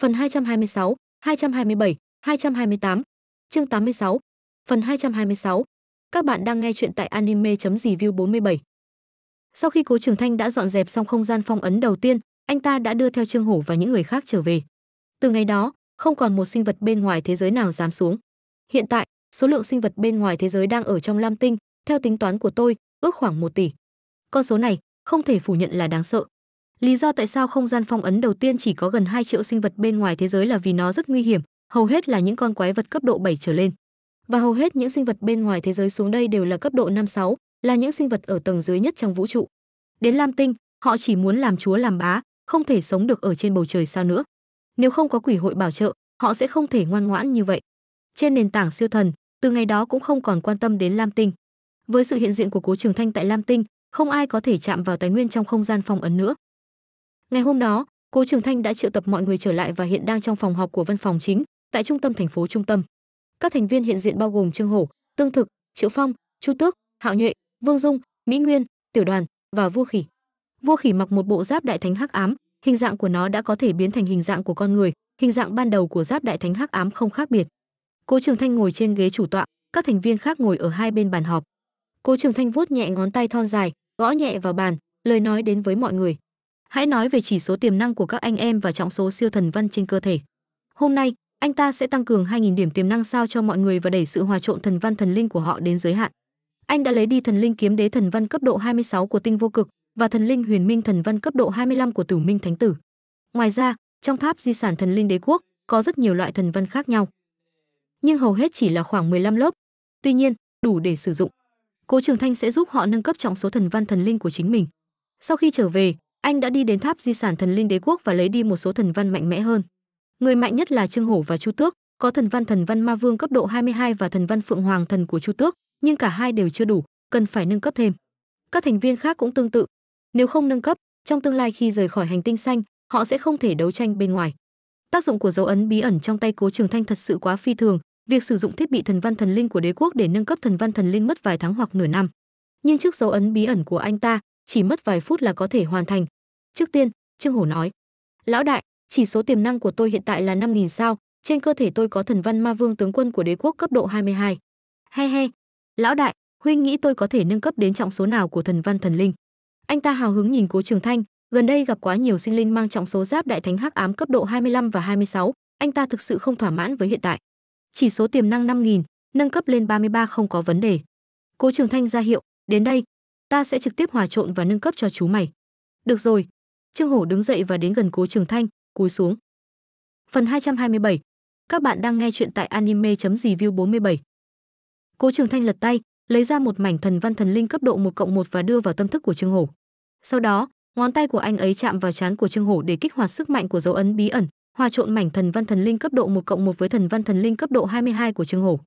phần 226, 227, 228, chương 86, phần 226. Các bạn đang nghe chuyện tại anime.review 47. Sau khi Cố Trường Thanh đã dọn dẹp xong không gian phong ấn đầu tiên, anh ta đã đưa theo Trương Hổ và những người khác trở về. Từ ngày đó, không còn một sinh vật bên ngoài thế giới nào dám xuống. Hiện tại, số lượng sinh vật bên ngoài thế giới đang ở trong Lam Tinh, theo tính toán của tôi, ước khoảng 1 tỷ. Con số này không thể phủ nhận là đáng sợ, Lý do tại sao không gian phong ấn đầu tiên chỉ có gần 2 triệu sinh vật bên ngoài thế giới là vì nó rất nguy hiểm, hầu hết là những con quái vật cấp độ 7 trở lên. Và hầu hết những sinh vật bên ngoài thế giới xuống đây đều là cấp độ 5-6, là những sinh vật ở tầng dưới nhất trong vũ trụ. Đến Lam Tinh, họ chỉ muốn làm chúa làm bá, không thể sống được ở trên bầu trời sao nữa. Nếu không có quỷ hội bảo trợ, họ sẽ không thể ngoan ngoãn như vậy. Trên nền tảng siêu thần, từ ngày đó cũng không còn quan tâm đến Lam Tinh. Với sự hiện diện của Cố Trường Thanh tại Lam Tinh, không ai có thể chạm vào tài nguyên trong không gian phong ấn nữa. Ngày hôm đó, Cố Trường Thanh đã triệu tập mọi người trở lại và hiện đang trong phòng họp của văn phòng chính tại trung tâm thành phố trung tâm. Các thành viên hiện diện bao gồm Trương Hổ, Tương Thực, Triệu Phong, Chu Tước, Hạo Nhuệ, Vương Dung, Mỹ Nguyên, Tiểu Đoàn và Vua Khỉ. Vua Khỉ mặc một bộ giáp đại thánh hắc ám, hình dạng của nó đã có thể biến thành hình dạng của con người, hình dạng ban đầu của giáp đại thánh hắc ám không khác biệt. Cố Trường Thanh ngồi trên ghế chủ tọa, các thành viên khác ngồi ở hai bên bàn họp. Cố Trường Thanh vuốt nhẹ ngón tay thon dài, gõ nhẹ vào bàn, lời nói đến với mọi người. Hãy nói về chỉ số tiềm năng của các anh em và trọng số siêu thần văn trên cơ thể. Hôm nay, anh ta sẽ tăng cường 2.000 điểm tiềm năng sao cho mọi người và đẩy sự hòa trộn thần văn thần linh của họ đến giới hạn. Anh đã lấy đi thần linh kiếm đế thần văn cấp độ 26 của tinh vô cực và thần linh huyền minh thần văn cấp độ 25 của tử minh thánh tử. Ngoài ra, trong tháp di sản thần linh đế quốc có rất nhiều loại thần văn khác nhau. Nhưng hầu hết chỉ là khoảng 15 lớp. Tuy nhiên, đủ để sử dụng. Cố Trường Thanh sẽ giúp họ nâng cấp trọng số thần văn thần linh của chính mình. Sau khi trở về, anh đã đi đến tháp di sản thần linh đế quốc và lấy đi một số thần văn mạnh mẽ hơn. Người mạnh nhất là Trương Hổ và Chu Tước, có thần văn thần văn ma vương cấp độ 22 và thần văn phượng hoàng thần của Chu Tước, nhưng cả hai đều chưa đủ, cần phải nâng cấp thêm. Các thành viên khác cũng tương tự. Nếu không nâng cấp, trong tương lai khi rời khỏi hành tinh xanh, họ sẽ không thể đấu tranh bên ngoài. Tác dụng của dấu ấn bí ẩn trong tay Cố Trường Thanh thật sự quá phi thường, việc sử dụng thiết bị thần văn thần linh của đế quốc để nâng cấp thần văn thần linh mất vài tháng hoặc nửa năm. Nhưng trước dấu ấn bí ẩn của anh ta, chỉ mất vài phút là có thể hoàn thành. Trước tiên, Trương Hổ nói, Lão đại, chỉ số tiềm năng của tôi hiện tại là 5.000 sao, trên cơ thể tôi có thần văn ma vương tướng quân của đế quốc cấp độ 22. He he, lão đại, huynh nghĩ tôi có thể nâng cấp đến trọng số nào của thần văn thần linh. Anh ta hào hứng nhìn Cố Trường Thanh, gần đây gặp quá nhiều sinh linh mang trọng số giáp đại thánh hắc ám cấp độ 25 và 26, anh ta thực sự không thỏa mãn với hiện tại. Chỉ số tiềm năng 5000, nâng cấp lên 33 không có vấn đề. Cố Trường Thanh ra hiệu, đến đây, ta sẽ trực tiếp hòa trộn và nâng cấp cho chú mày. Được rồi. Trương Hổ đứng dậy và đến gần Cố Trường Thanh, cúi xuống. Phần 227. Các bạn đang nghe chuyện tại anime.review 47. Cố Trường Thanh lật tay, lấy ra một mảnh thần văn thần linh cấp độ 1 cộng 1 và đưa vào tâm thức của Trương Hổ. Sau đó, ngón tay của anh ấy chạm vào trán của Trương Hổ để kích hoạt sức mạnh của dấu ấn bí ẩn, hòa trộn mảnh thần văn thần linh cấp độ 1 cộng 1 với thần văn thần linh cấp độ 22 của Trương Hổ.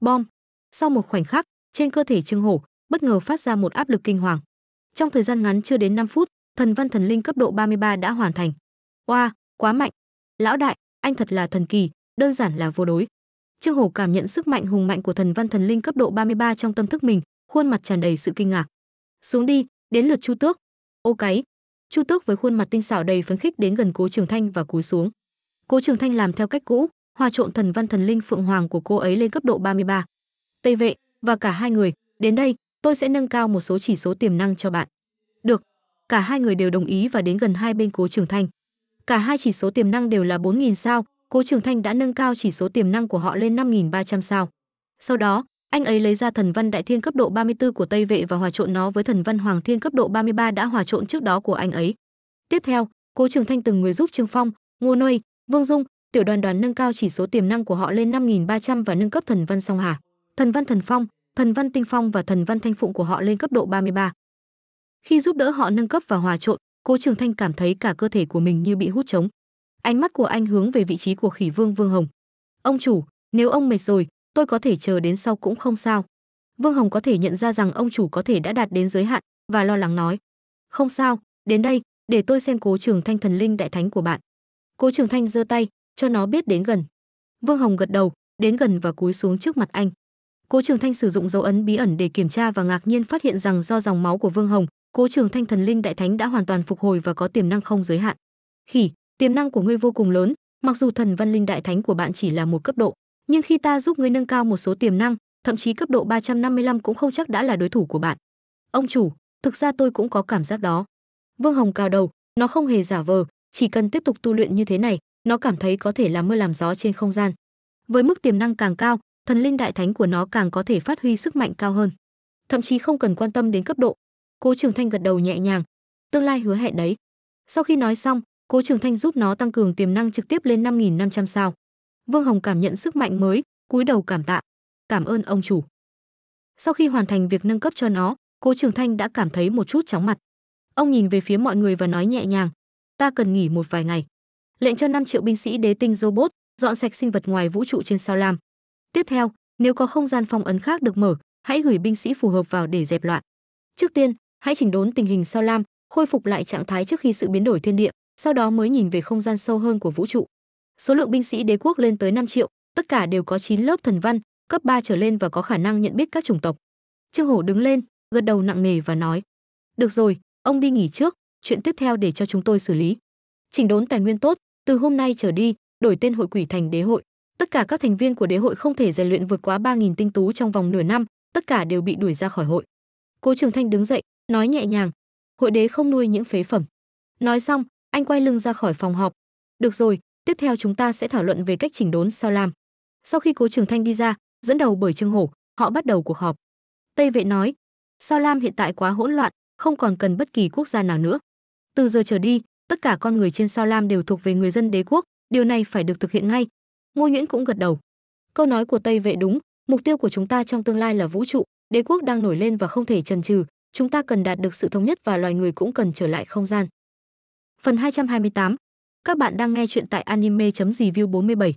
Bom. Sau một khoảnh khắc, trên cơ thể Trương Hổ, bất ngờ phát ra một áp lực kinh hoàng. Trong thời gian ngắn chưa đến 5 phút, thần văn thần linh cấp độ 33 đã hoàn thành. Oa, wow, quá mạnh. Lão đại, anh thật là thần kỳ, đơn giản là vô đối. Trương Hổ cảm nhận sức mạnh hùng mạnh của thần văn thần linh cấp độ 33 trong tâm thức mình, khuôn mặt tràn đầy sự kinh ngạc. Xuống đi, đến lượt Chu Tước. Ô cái. Chu Tước với khuôn mặt tinh xảo đầy phấn khích đến gần Cố Trường Thanh và cúi xuống. Cố Trường Thanh làm theo cách cũ, hòa trộn thần văn thần linh phượng hoàng của cô ấy lên cấp độ 33. Tây vệ và cả hai người, đến đây, tôi sẽ nâng cao một số chỉ số tiềm năng cho bạn. Được, cả hai người đều đồng ý và đến gần hai bên Cố Trường Thanh. Cả hai chỉ số tiềm năng đều là 4.000 sao, Cố Trường Thanh đã nâng cao chỉ số tiềm năng của họ lên 5.300 sao. Sau đó, anh ấy lấy ra thần văn đại thiên cấp độ 34 của Tây Vệ và hòa trộn nó với thần văn hoàng thiên cấp độ 33 đã hòa trộn trước đó của anh ấy. Tiếp theo, Cố Trường Thanh từng người giúp Trương Phong, Ngô Nơi, Vương Dung, Tiểu Đoàn Đoàn nâng cao chỉ số tiềm năng của họ lên 5.300 và nâng cấp thần văn song hà. Thần văn thần phong, thần văn tinh phong và thần văn thanh phụng của họ lên cấp độ 33. Khi giúp đỡ họ nâng cấp và hòa trộn, Cố Trường Thanh cảm thấy cả cơ thể của mình như bị hút trống. Ánh mắt của anh hướng về vị trí của Khỉ Vương Vương Hồng. "Ông chủ, nếu ông mệt rồi, tôi có thể chờ đến sau cũng không sao." Vương Hồng có thể nhận ra rằng ông chủ có thể đã đạt đến giới hạn và lo lắng nói: "Không sao, đến đây, để tôi xem Cố Trường Thanh thần linh đại thánh của bạn." Cố Trường Thanh giơ tay, cho nó biết đến gần. Vương Hồng gật đầu, đến gần và cúi xuống trước mặt anh. Cố Trường Thanh sử dụng dấu ấn bí ẩn để kiểm tra và ngạc nhiên phát hiện rằng do dòng máu của Vương Hồng, Cố Trường Thanh thần linh đại thánh đã hoàn toàn phục hồi và có tiềm năng không giới hạn. Khỉ, tiềm năng của ngươi vô cùng lớn, mặc dù thần văn linh đại thánh của bạn chỉ là một cấp độ, nhưng khi ta giúp ngươi nâng cao một số tiềm năng, thậm chí cấp độ 355 cũng không chắc đã là đối thủ của bạn. Ông chủ, thực ra tôi cũng có cảm giác đó. Vương Hồng cao đầu, nó không hề giả vờ, chỉ cần tiếp tục tu luyện như thế này, nó cảm thấy có thể làm mưa làm gió trên không gian. Với mức tiềm năng càng cao, thần linh đại thánh của nó càng có thể phát huy sức mạnh cao hơn thậm chí không cần quan tâm đến cấp độ cố trường thanh gật đầu nhẹ nhàng tương lai hứa hẹn đấy sau khi nói xong cố trường thanh giúp nó tăng cường tiềm năng trực tiếp lên năm nghìn năm trăm sao vương hồng cảm nhận sức mạnh mới cúi đầu cảm tạ cảm ơn ông chủ sau khi hoàn thành việc nâng cấp cho nó cố trường thanh đã cảm thấy một chút chóng mặt ông nhìn về phía mọi người và nói nhẹ nhàng ta cần nghỉ một vài ngày lệnh cho năm triệu binh sĩ đế tinh robot dọn sạch sinh vật ngoài vũ trụ trên sao lam Tiếp theo, nếu có không gian phong ấn khác được mở, hãy gửi binh sĩ phù hợp vào để dẹp loạn. Trước tiên, hãy chỉnh đốn tình hình sao lam, khôi phục lại trạng thái trước khi sự biến đổi thiên địa, sau đó mới nhìn về không gian sâu hơn của vũ trụ. Số lượng binh sĩ đế quốc lên tới 5 triệu, tất cả đều có 9 lớp thần văn, cấp 3 trở lên và có khả năng nhận biết các chủng tộc. Trương Hổ đứng lên, gật đầu nặng nề và nói: "Được rồi, ông đi nghỉ trước, chuyện tiếp theo để cho chúng tôi xử lý. Chỉnh đốn tài nguyên tốt, từ hôm nay trở đi, đổi tên Hội Quỷ thành Đế hội." tất cả các thành viên của đế hội không thể rèn luyện vượt quá 3.000 tinh tú trong vòng nửa năm, tất cả đều bị đuổi ra khỏi hội. Cố Trường Thanh đứng dậy, nói nhẹ nhàng, hội đế không nuôi những phế phẩm. Nói xong, anh quay lưng ra khỏi phòng họp. Được rồi, tiếp theo chúng ta sẽ thảo luận về cách chỉnh đốn sao làm. Sau khi Cố Trường Thanh đi ra, dẫn đầu bởi Trương Hổ, họ bắt đầu cuộc họp. Tây Vệ nói, sao Lam hiện tại quá hỗn loạn, không còn cần bất kỳ quốc gia nào nữa. Từ giờ trở đi, tất cả con người trên sao Lam đều thuộc về người dân đế quốc, điều này phải được thực hiện ngay, Ngô Nhuyễn cũng gật đầu. Câu nói của Tây vệ đúng, mục tiêu của chúng ta trong tương lai là vũ trụ, đế quốc đang nổi lên và không thể chần chừ, chúng ta cần đạt được sự thống nhất và loài người cũng cần trở lại không gian. Phần 228. Các bạn đang nghe chuyện tại anime.review 47.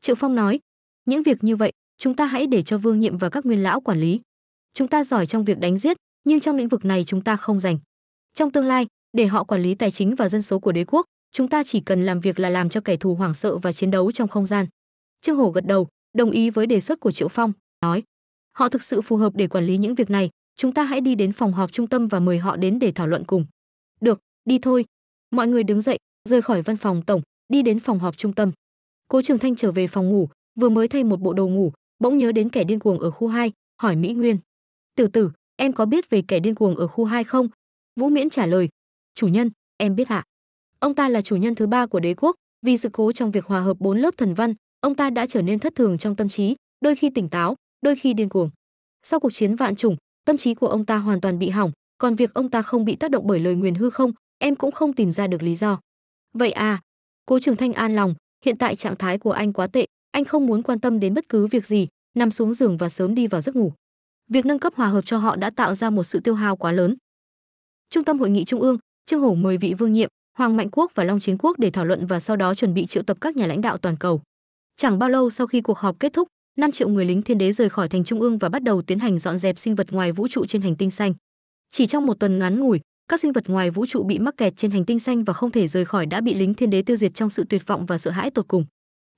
Triệu Phong nói, những việc như vậy, chúng ta hãy để cho Vương Nhiệm và các nguyên lão quản lý. Chúng ta giỏi trong việc đánh giết, nhưng trong lĩnh vực này chúng ta không dành. Trong tương lai, để họ quản lý tài chính và dân số của đế quốc, chúng ta chỉ cần làm việc là làm cho kẻ thù hoảng sợ và chiến đấu trong không gian trương hổ gật đầu đồng ý với đề xuất của triệu phong nói họ thực sự phù hợp để quản lý những việc này chúng ta hãy đi đến phòng họp trung tâm và mời họ đến để thảo luận cùng được đi thôi mọi người đứng dậy rời khỏi văn phòng tổng đi đến phòng họp trung tâm cố trường thanh trở về phòng ngủ vừa mới thay một bộ đồ ngủ bỗng nhớ đến kẻ điên cuồng ở khu 2, hỏi mỹ nguyên tiểu tử em có biết về kẻ điên cuồng ở khu 2 không vũ miễn trả lời chủ nhân em biết ạ Ông ta là chủ nhân thứ ba của đế quốc, vì sự cố trong việc hòa hợp bốn lớp thần văn, ông ta đã trở nên thất thường trong tâm trí, đôi khi tỉnh táo, đôi khi điên cuồng. Sau cuộc chiến vạn chủng, tâm trí của ông ta hoàn toàn bị hỏng, còn việc ông ta không bị tác động bởi lời nguyền hư không, em cũng không tìm ra được lý do. Vậy à, Cố Trường Thanh an lòng, hiện tại trạng thái của anh quá tệ, anh không muốn quan tâm đến bất cứ việc gì, nằm xuống giường và sớm đi vào giấc ngủ. Việc nâng cấp hòa hợp cho họ đã tạo ra một sự tiêu hao quá lớn. Trung tâm hội nghị trung ương, Trương Hổ mời vị vương nhiệm, Hoàng Mạnh Quốc và Long Chính Quốc để thảo luận và sau đó chuẩn bị triệu tập các nhà lãnh đạo toàn cầu. Chẳng bao lâu sau khi cuộc họp kết thúc, 5 triệu người lính thiên đế rời khỏi thành trung ương và bắt đầu tiến hành dọn dẹp sinh vật ngoài vũ trụ trên hành tinh xanh. Chỉ trong một tuần ngắn ngủi, các sinh vật ngoài vũ trụ bị mắc kẹt trên hành tinh xanh và không thể rời khỏi đã bị lính thiên đế tiêu diệt trong sự tuyệt vọng và sợ hãi tột cùng.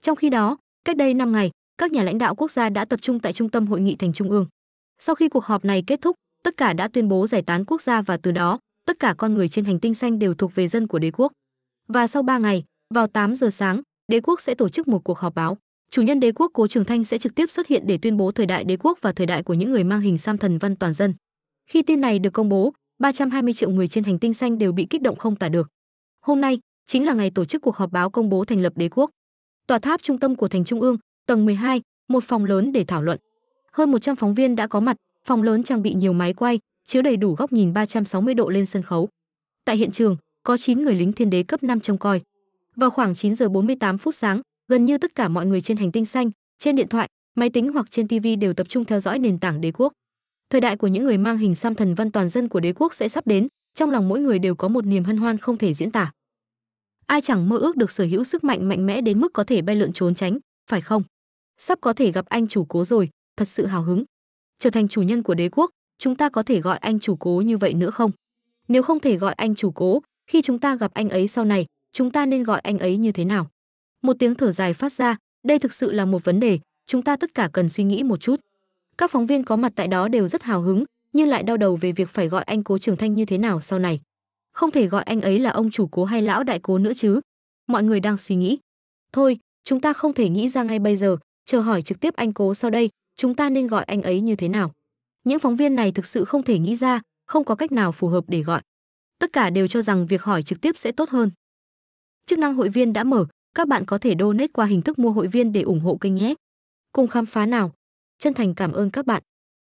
Trong khi đó, cách đây 5 ngày, các nhà lãnh đạo quốc gia đã tập trung tại trung tâm hội nghị thành trung ương. Sau khi cuộc họp này kết thúc, tất cả đã tuyên bố giải tán quốc gia và từ đó, tất cả con người trên hành tinh xanh đều thuộc về dân của đế quốc. Và sau 3 ngày, vào 8 giờ sáng, đế quốc sẽ tổ chức một cuộc họp báo. Chủ nhân đế quốc Cố Trường Thanh sẽ trực tiếp xuất hiện để tuyên bố thời đại đế quốc và thời đại của những người mang hình sam thần văn toàn dân. Khi tin này được công bố, 320 triệu người trên hành tinh xanh đều bị kích động không tả được. Hôm nay chính là ngày tổ chức cuộc họp báo công bố thành lập đế quốc. Tòa tháp trung tâm của thành trung ương, tầng 12, một phòng lớn để thảo luận. Hơn 100 phóng viên đã có mặt, phòng lớn trang bị nhiều máy quay, chiếu đầy đủ góc nhìn 360 độ lên sân khấu. Tại hiện trường, có 9 người lính thiên đế cấp 5 trông coi. Vào khoảng 9 giờ 48 phút sáng, gần như tất cả mọi người trên hành tinh xanh, trên điện thoại, máy tính hoặc trên TV đều tập trung theo dõi nền tảng đế quốc. Thời đại của những người mang hình xăm thần văn toàn dân của đế quốc sẽ sắp đến, trong lòng mỗi người đều có một niềm hân hoan không thể diễn tả. Ai chẳng mơ ước được sở hữu sức mạnh mạnh mẽ đến mức có thể bay lượn trốn tránh, phải không? Sắp có thể gặp anh chủ cố rồi, thật sự hào hứng. Trở thành chủ nhân của đế quốc, chúng ta có thể gọi anh chủ cố như vậy nữa không? Nếu không thể gọi anh chủ cố, khi chúng ta gặp anh ấy sau này, chúng ta nên gọi anh ấy như thế nào? Một tiếng thở dài phát ra, đây thực sự là một vấn đề, chúng ta tất cả cần suy nghĩ một chút. Các phóng viên có mặt tại đó đều rất hào hứng, nhưng lại đau đầu về việc phải gọi anh Cố Trường Thanh như thế nào sau này. Không thể gọi anh ấy là ông chủ Cố hay lão đại Cố nữa chứ. Mọi người đang suy nghĩ. Thôi, chúng ta không thể nghĩ ra ngay bây giờ, chờ hỏi trực tiếp anh Cố sau đây, chúng ta nên gọi anh ấy như thế nào những phóng viên này thực sự không thể nghĩ ra, không có cách nào phù hợp để gọi. Tất cả đều cho rằng việc hỏi trực tiếp sẽ tốt hơn. Chức năng hội viên đã mở, các bạn có thể donate qua hình thức mua hội viên để ủng hộ kênh nhé. Cùng khám phá nào. Chân thành cảm ơn các bạn.